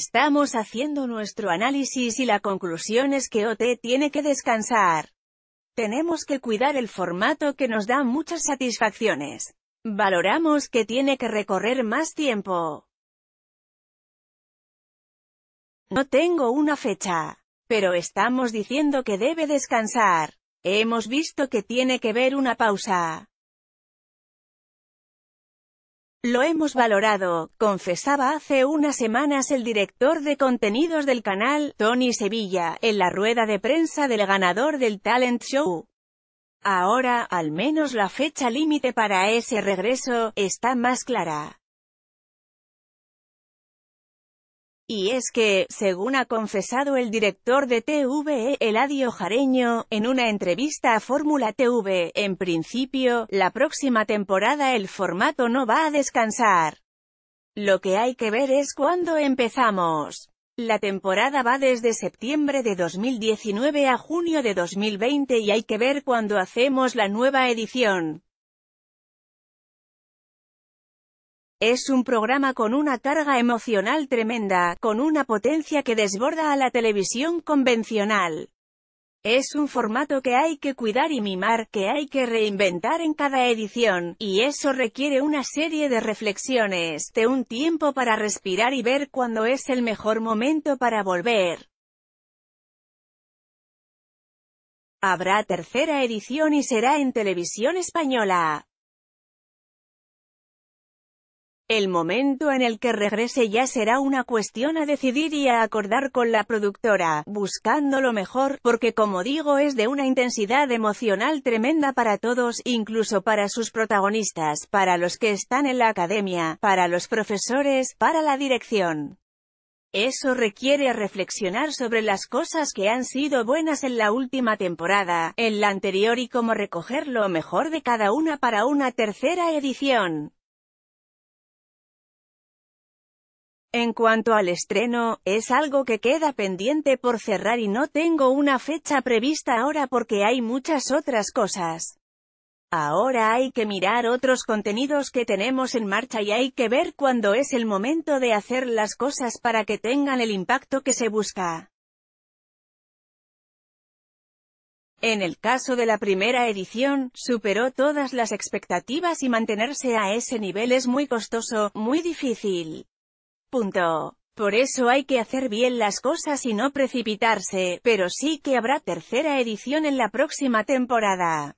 Estamos haciendo nuestro análisis y la conclusión es que OT tiene que descansar. Tenemos que cuidar el formato que nos da muchas satisfacciones. Valoramos que tiene que recorrer más tiempo. No tengo una fecha. Pero estamos diciendo que debe descansar. Hemos visto que tiene que ver una pausa. Lo hemos valorado, confesaba hace unas semanas el director de contenidos del canal, Tony Sevilla, en la rueda de prensa del ganador del Talent Show. Ahora, al menos la fecha límite para ese regreso, está más clara. Y es que, según ha confesado el director de TV, Eladio Jareño, en una entrevista a Fórmula TV, en principio, la próxima temporada el formato no va a descansar. Lo que hay que ver es cuándo empezamos. La temporada va desde septiembre de 2019 a junio de 2020 y hay que ver cuándo hacemos la nueva edición. Es un programa con una carga emocional tremenda, con una potencia que desborda a la televisión convencional. Es un formato que hay que cuidar y mimar, que hay que reinventar en cada edición, y eso requiere una serie de reflexiones, de un tiempo para respirar y ver cuándo es el mejor momento para volver. Habrá tercera edición y será en televisión española. El momento en el que regrese ya será una cuestión a decidir y a acordar con la productora, buscando lo mejor, porque como digo es de una intensidad emocional tremenda para todos, incluso para sus protagonistas, para los que están en la academia, para los profesores, para la dirección. Eso requiere reflexionar sobre las cosas que han sido buenas en la última temporada, en la anterior y cómo recoger lo mejor de cada una para una tercera edición. En cuanto al estreno, es algo que queda pendiente por cerrar y no tengo una fecha prevista ahora porque hay muchas otras cosas. Ahora hay que mirar otros contenidos que tenemos en marcha y hay que ver cuándo es el momento de hacer las cosas para que tengan el impacto que se busca. En el caso de la primera edición, superó todas las expectativas y mantenerse a ese nivel es muy costoso, muy difícil. Punto. Por eso hay que hacer bien las cosas y no precipitarse, pero sí que habrá tercera edición en la próxima temporada.